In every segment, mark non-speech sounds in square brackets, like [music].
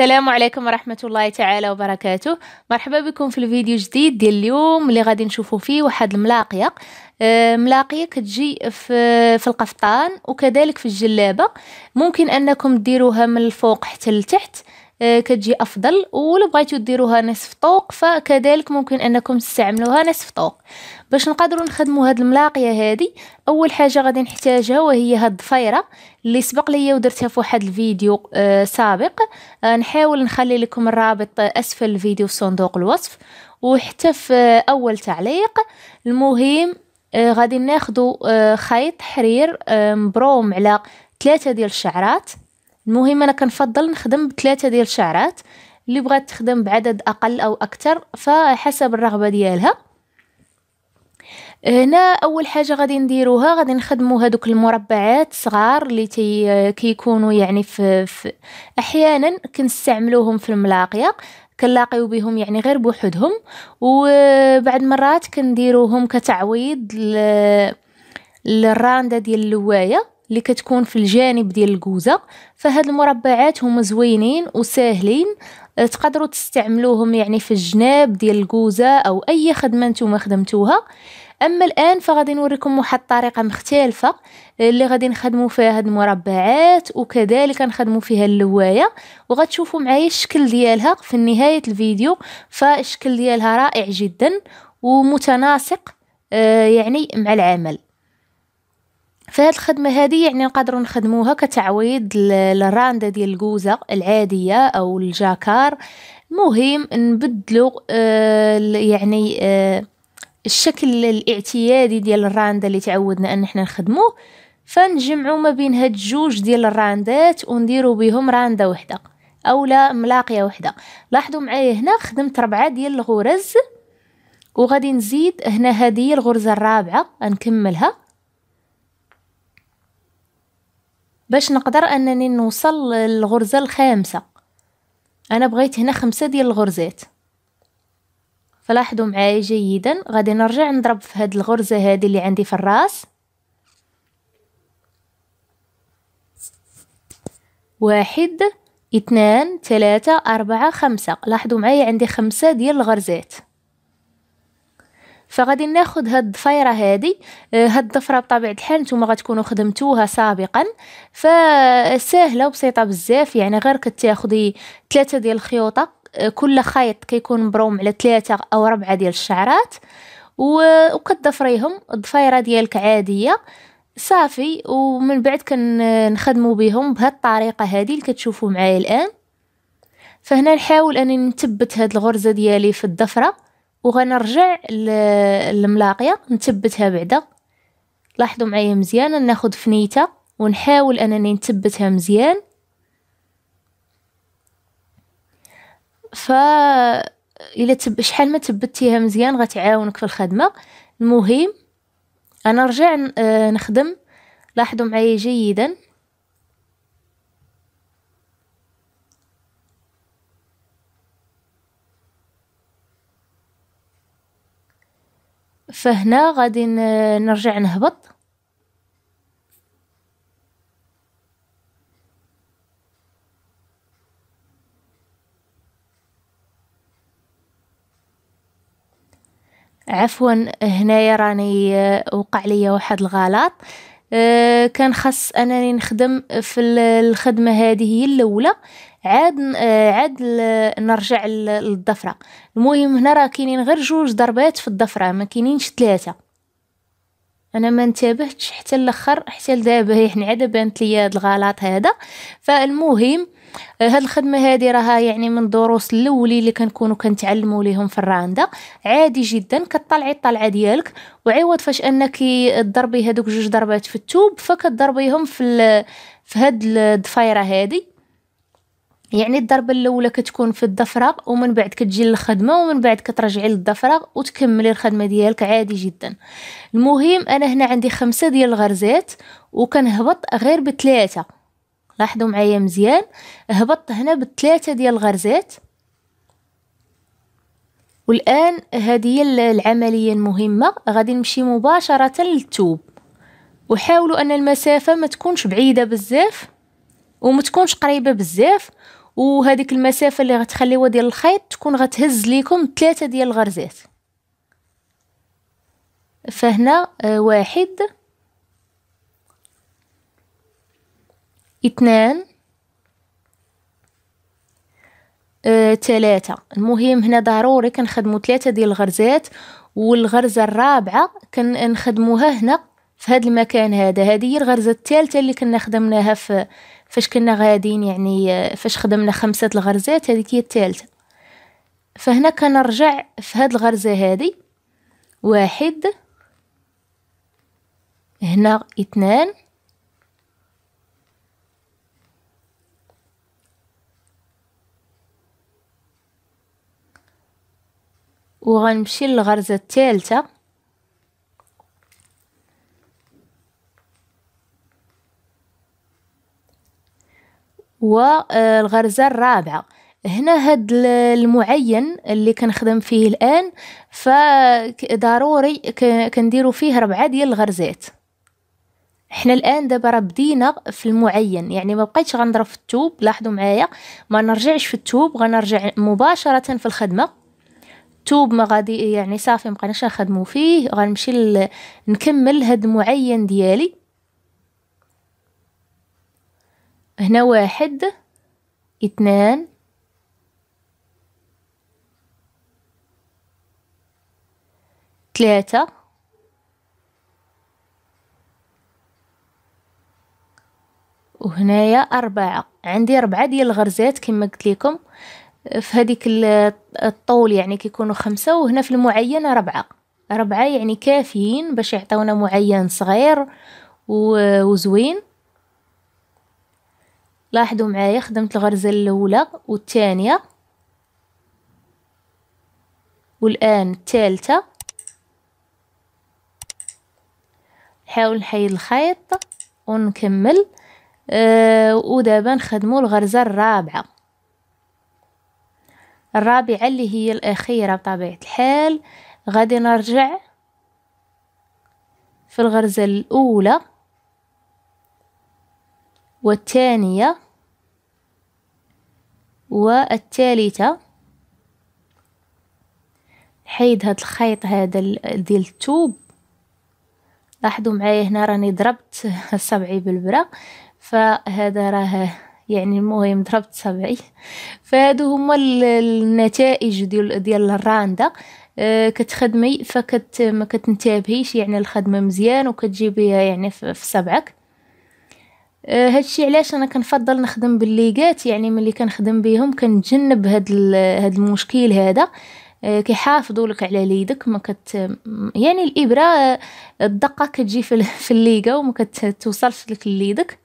السلام عليكم ورحمة الله تعالى وبركاته مرحبا بكم في الفيديو جديد ديال اليوم اللي غادي نشوفوا فيه واحد الملاقية آه، ملاقية كتجي في, في القفطان وكذلك في الجلابة ممكن أنكم ديروها من الفوق حتى لتحت آه، كتجي افضل ولا بغيتو ديروها نصف طوق فكذلك ممكن انكم تستعملوها نصف طوق باش نقدروا نخدموا هاد الملاقيه هادي اول حاجه غادي نحتاجها وهي هاد الضفيره اللي سبق ليا ودرتها في واحد الفيديو آه سابق آه نحاول نخلي لكم الرابط اسفل الفيديو في صندوق الوصف وحتى في آه اول تعليق المهم آه غادي ناخدو آه خيط حرير آه مبروم على ثلاثة ديال الشعرات المهم انا كنفضل نخدم بثلاثه ديال الشعرات اللي بغات تخدم بعدد اقل او اكثر فحسب الرغبه ديالها هنا اول حاجه غادي نديروها غادي نخدموا هذوك المربعات صغار اللي تي كيكونوا يعني في, في احيانا كنستعملوهم في الملاقيه كنلاقيو بهم يعني غير بوحدهم وبعد مرات كنديروهم كتعويض للرانده ديال اللوايه اللي كتكون في الجانب ديال الكوزه فهاد المربعات هما زوينين وساهلين أه، تقدروا تستعملوهم يعني في الجناب ديال الكوزه او اي خدمه نتوما خدمتوها اما الان فغادي نوريكم واحد الطريقه مختلفه أه، اللي غادي نخدموا فيها هاد المربعات وكذلك نخدموا فيها اللوايه وغتشوفوا معايا الشكل ديالها في نهايه الفيديو فالشكل ديالها رائع جدا ومتناسق أه، يعني مع العمل فهاد الخدمه هذه يعني نقدروا نخدموها كتعويض للرانده ديال الكوزه العاديه او الجاكار مهم نبدلو آه يعني آه الشكل الاعتيادي ديال الرانده اللي تعودنا ان احنا نخدموه فنجمعوا ما بين هاد الجوج ديال الراندات ونديروا بهم رانده وحده لا ملاقيه وحده لاحظوا معايا هنا خدمت ربعه ديال الغرز وغادي نزيد هنا هذه الغرزه الرابعه نكملها باش نقدر انني نوصل للغرزه الخامسه انا بغيت هنا خمسة ديال الغرزات فلاحظوا معايا جيدا غادي نرجع نضرب في هاد الغرزه هذه اللي عندي في الراس واحد اثنان ثلاثة أربعة خمسة لاحظوا معايا عندي خمسة ديال الغرزات فغادي ناخذ هاد الضفيره هادي آه، هاد الضفره بطبيعه الحال نتوما غتكونوا خدمتوها سابقا فسهله وبسيطه بزاف يعني غير كتاخدي ثلاثه ديال الخيوطه آه، كل خيط كيكون مبروم على ثلاثه او ربعه ديال الشعرات وكتضفريهم الضفيره ديالك عاديه صافي ومن بعد كنخدموا بهم بهاد الطريقه هذه اللي كتشوفوا معايا الان فهنا نحاول اني نثبت هاد الغرزه ديالي في الضفره وغنرجع للملاقيه نثبتها بعدا لاحظوا معايا مزيان ناخد فنيته ونحاول انني نثبتها مزيان ف الا تب... شحال ما تبتيها مزيان غتعاونك في الخدمه المهم انا رجع آه، نخدم لاحظوا معايا جيدا فهنا غادي نرجع نهبط عفوا هنايا راني آه، وقع لي واحد الغلط آه، كان خاص انني نخدم في الخدمه هذه هي الاولى عاد آه، عاد نرجع للضفره المهم هنا راه كاينين غير جوج ضربات في الضفره ما كاينينش ثلاثه انا ما انتبهتش حتى الاخر حتى لدابا يعني عاد بانت ليا هاد الغلط هذا فالمهم آه، هاد الخدمه هادي راها يعني من الدروس الاولي اللي كنكونوا كنتعلموا ليهم في الراندا عادي جدا كطلعي الطلعه ديالك وعوض فاش انك تضربي هادوك جوج ضربات في التوب فكتضربيهم في في هاد الضفيره هادي يعني الضربه الاولى كتكون في الضفره ومن بعد كتجي للخدمه ومن بعد كترجعي للضفره وتكملي الخدمه ديالك عادي جدا المهم انا هنا عندي خمسة ديال الغرزات وكنهبط غير بثلاثه لاحظوا معايا مزيان هبطت هنا بالثلاثه ديال الغرزات والان هذه هي العمليه المهمه غادي نمشي مباشره للثوب وحاولوا ان المسافه ما تكونش بعيده بزاف وما تكونش قريبه بزاف وهذيك المسافه اللي غتخليوها ديال الخيط تكون غتهز ليكم ثلاثه ديال الغرزات فهنا آه، واحد اثنان آه، ثلاثة المهم هنا ضروري كنخدمو ثلاثة ديال الغرزات والغرزة الرابعة كنخدموها هنا في هاد المكان هذا هذه هي الغرزة الثالثة اللي كنا خدمناها في فاش كنا غادين يعني آه، فاش خدمنا خمسة الغرزات هذيك هي الثالثة فهنا كنرجع في هاد الغرزة هذه واحد هنا اثنان وغنمشي للغرزه الثالثه والغرزه آه، الرابعه هنا هاد المعين اللي كنخدم فيه الان فضروري كنديرو فيه ربعه ديال الغرزات حنا الان دابا راه بدينا في المعين يعني ما بقيتش غنضرب في التوب لاحظوا معايا ما نرجعش في التوب غنرجع مباشره في الخدمه توب ما غادي يعني صافي مبقيناش نخدمو فيه غنمشي نكمل هاد معين ديالي هنا واحد اثنان ثلاثة وهنايا أربعة عندي أربعة ديال الغرزات كما قلت لكم في هذيك الطول يعني كيكونوا خمسة وهنا في المعينة ربعة ربعة يعني كافيين باش يعطيونا معين صغير وزوين لاحظوا معايا خدمت الغرزة الأولى والثانية والآن الثالثة نحاول نحيد الخيط ونكمل آه ودابا نخدمو الغرزة الرابعة الرابعة اللي هي الأخيرة بطبيعة الحال غادي نرجع في الغرزة الأولى والثانية والثالثة حيد هاد الخيط هذا ديال التوب لاحظوا معايا هنا راني ضربت [laughs] صبعي بالبرا فهذا راه يعني المهم ضربت سبعي فهادو هما النتائج ديال ديال الراندة أه كتخدمي فكت ما كتنتبهيش يعني الخدمة مزيان وكتجيبيها يعني في سبعك أه هادشي علاش انا كنفضل نخدم بالليغات يعني ملي كنخدم بهم كنتجنب هاد هاد المشكل هذا آه، كيحافظوا لك على ليدك ما كت يعني الابره آه، الدقه كتجي في الليغه وما كتوصلش لك ليدك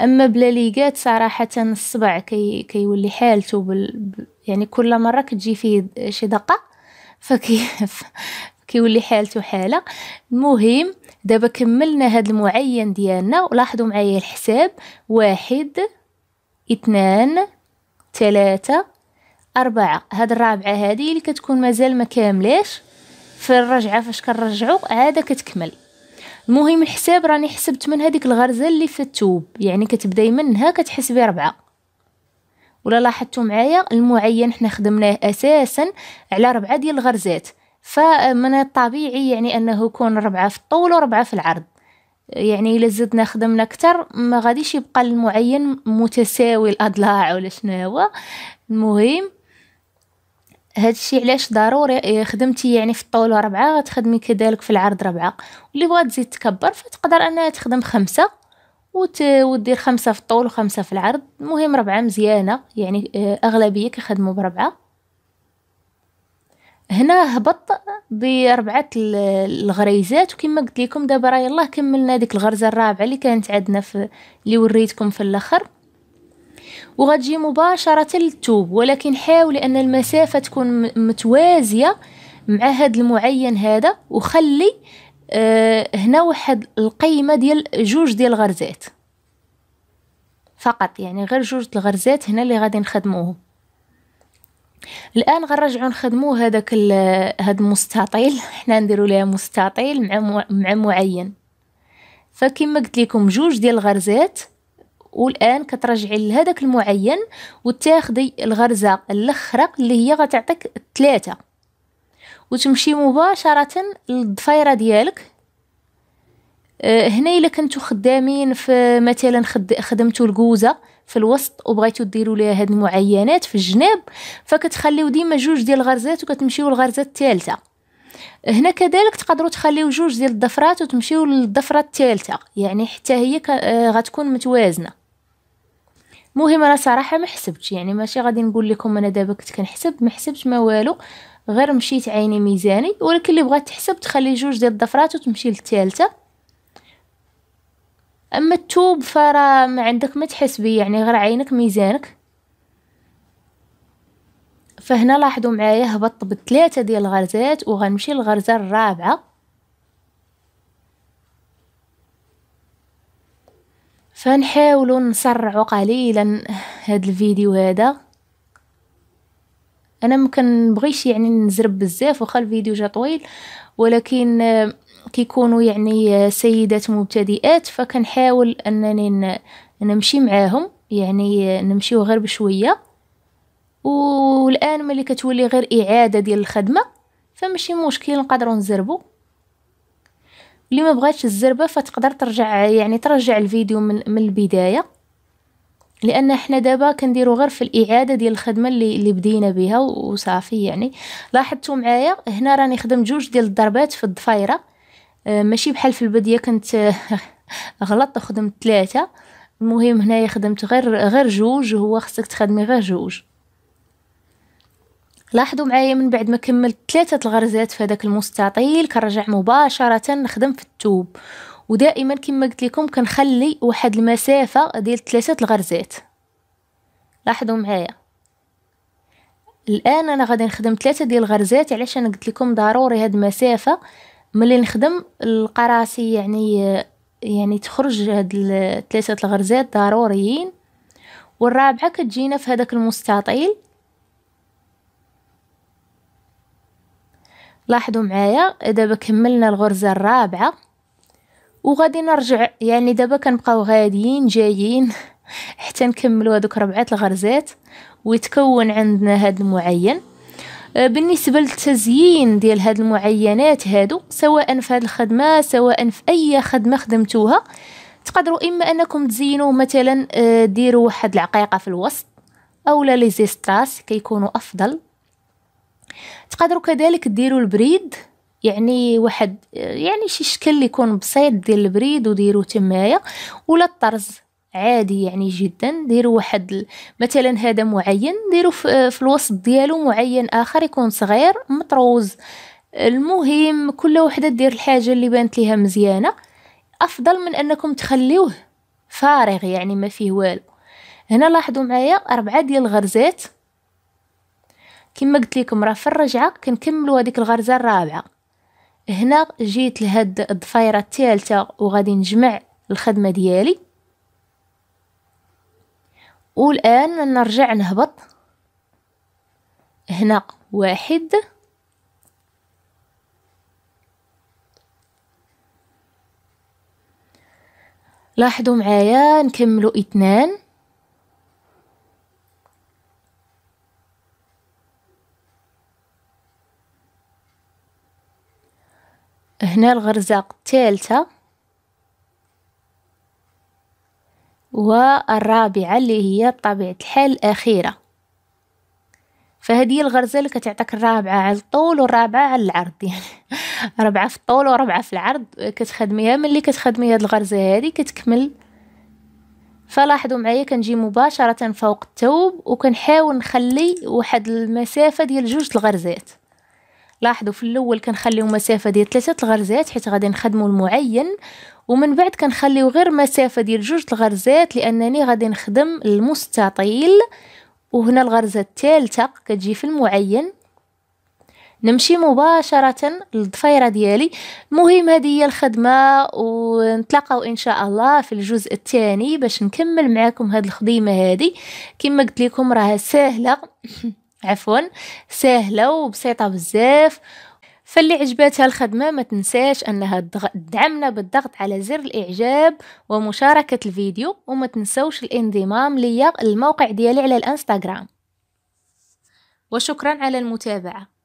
اما بلا ليغات صراحه الصبع كي كيولي حالته بال... يعني كل مره كتجي فيه شي دقه فكي [laughs] كيولي حالته حاله المهم دابا كملنا هاد المعين ديالنا ولاحظوا معايا الحساب واحد اثنان ثلاثة أربعة هاد الرابعة هادي اللي كتكون مازال ما كاملاش في الرجعة فاش كنرجعو عادة كتكمل المهم الحساب راني حسبت من هذيك الغرزه اللي في التوب يعني كتبداي منها كتحسبي ربعه ولا لاحظتوا معايا المعين حنا خدمناه اساسا على ربعه ديال الغرزات فمن الطبيعي يعني انه يكون ربعه في الطول وربعه في العرض يعني الا زدنا خدمنا اكثر ما غاديش يبقى المعين متساوي الاضلاع ولا شنو هو المهم هذا الشيء علاش ضروري إيه، خدمتي يعني في الطول ربعة غتخدمي كذلك في العرض ربعة واللي بغات تزيد تكبر فتقدر انها تخدم خمسة وت... ودير خمسة في الطول وخمسة في العرض المهم ربعة مزيانة يعني إيه، اغلبية كيخدموا بربعة هنا هبط بربعة الغريزات وكما قلت لكم دابا راه يلاه كملنا ديك الغرزة الرابعة اللي كانت عندنا في اللي وريتكم في الاخر وغتجي مباشرة للتوب ولكن حاولي أن المسافة تكون متوازية مع هاد المعين هذا وخلي أه هنا واحد القيمة ديال جوج ديال الغرزات فقط يعني غير جوج الغرزات هنا اللي غادي نخدموهم الان غنرجعو نخدمو هذاك هاد المستطيل [laughs] حنا نديرو ليه مستطيل مع مع معين فكما قلت لكم جوج ديال الغرزات والان كترجعي لهذاك المعين وتاخدي الغرزه الاخرى اللي هي غتعطيك ثلاثه وتمشي مباشره للضفيره ديالك آه، هنا الا كنتو خدامين في مثلا خدمتو الكوزه في الوسط وبغيتو ديروا ليها هاد المعينات في الجناب فكتخليو ديما جوج ديال الغرزات وكتمشيو للغرزه الثالثه هنا كذلك تقدروا تخليو جوج ديال الضفرات وتمشيو للضفره الثالثه يعني حتى هي آه، غتكون متوازنه المهم انا صراحه ما حسبتش يعني ماشي غادي نقول لكم انا دابا كنت كنحسب ما حسبتش ما والو غير مشيت عيني ميزاني ولكن اللي بغات تحسب تخلي جوج ديال الضفرات وتمشي للثالثه اما التوب فرا ما عندك ما تحس بيه يعني غير عينك ميزانك فهنا لاحظوا معايا هبطت بثلاثه ديال الغرزات وغنمشي للغرزه الرابعه فنحاولوا نسرعوا قليلا هاد الفيديو هذا انا ممكن بغيش يعني نزرب بزاف واخا الفيديو جا طويل ولكن كيكونوا يعني سيدات مبتدئات فكنحاول انني نمشي معاهم يعني نمشيو غير بشويه والان ملي كتولي غير اعاده ديال الخدمه فماشي مشكل نقدروا نزربو اللي ما بغاتش الزربه فتقدر ترجع يعني ترجع الفيديو من من البدايه لان احنا دابا كنديرو غير في الاعاده ديال الخدمه اللي اللي بدينا بها وصافي يعني لاحظتوا معايا هنا راني خدمت جوج ديال الضربات في الضفيره اه ماشي بحال في البديه كنت [laughs] غلطت وخدمت ثلاثه المهم هنايا خدمت غير غير جوج هو خصك تخدمي غير جوج لاحظوا معايا من بعد ما كملت ثلاثة الغرزات في هذاك المستطيل كنرجع مباشرة نخدم في التوب ودائما كما قلت لكم كنخلي واحد المسافة ديال ثلاثة الغرزات لاحظوا معايا الان انا غادي نخدم ثلاثة ديال الغرزات علاش انا قلت لكم ضروري هاد المسافة ملي نخدم القراسي يعني يعني تخرج هاد ثلاثة الغرزات ضروريين والرابعة كتجينا في هذاك المستطيل لاحظوا معايا دابا كملنا الغرزة الرابعة وغادي نرجع يعني دابا كنبقاو غاديين جايين [laughs] حتى نكملوا هذوك ربعة الغرزات ويتكون عندنا هذا المعين آه، بالنسبة للتزيين ديال هاد المعينات هادو سواء في هاد الخدمة سواء في أي خدمة خدمتوها تقدروا إما أنكم تزينوا مثلا آه، ديروا واحد العقيقة في الوسط أو لا لي زيستراس كيكونوا أفضل تقدروا كذلك ديروا البريد يعني واحد يعني شي شكل يكون بسيط ديال البريد وديروا تمايا ولا الطرز عادي يعني جدا ديروا واحد مثلا هذا معين ديروا في الوسط ديالو معين اخر يكون صغير مطروز المهم كل وحده دير الحاجه اللي بانت ليها مزيانه افضل من انكم تخليوه فارغ يعني ما فيه والو هنا لاحظوا معايا اربعه ديال الغرزات كما قلت لكم راه في الرجعه كنكملوا هذيك الغرزه الرابعه هنا جيت لهاد الضفيره الثالثه وغادي نجمع الخدمه ديالي والان نرجع نهبط هنا واحد لاحظوا معايا نكملوا اثنان هنا الغرزة الثالثة والرابعة اللي هي بطبيعة الحال الأخيرة فهذه الغرزة اللي كتعطيك الرابعة على الطول والرابعة على العرض يعني [laughs] ربعة في الطول وربعة في العرض كتخدميها ملي كتخدمي هاد الغرزة هذه كتكمل فلاحظوا معايا كنجي مباشرة فوق التوب وكنحاول نخلي واحد المسافة ديال جوج الغرزات لاحظوا في الاول كنخليو مسافه ديال ثلاثه الغرزات حيت غادي نخدموا المعين ومن بعد كنخليو غير مسافه ديال جوج الغرزات لانني غادي نخدم المستطيل وهنا الغرزه الثالثه كتجي في المعين نمشي مباشرة للضفيرة ديالي المهم هذه هي الخدمة ونتلاقاو إن شاء الله في الجزء الثاني باش نكمل معاكم هاد الخديمة هذه كما قلت لكم راها سهلة [laughs] عفوا سهله وبسيطه بزاف فاللي عجباتها الخدمة ما تنساش أنها تدعمنا بالضغط على زر الإعجاب ومشاركة الفيديو وما تنسوش الانضمام ليا الموقع ديالي على الانستغرام وشكرا على المتابعه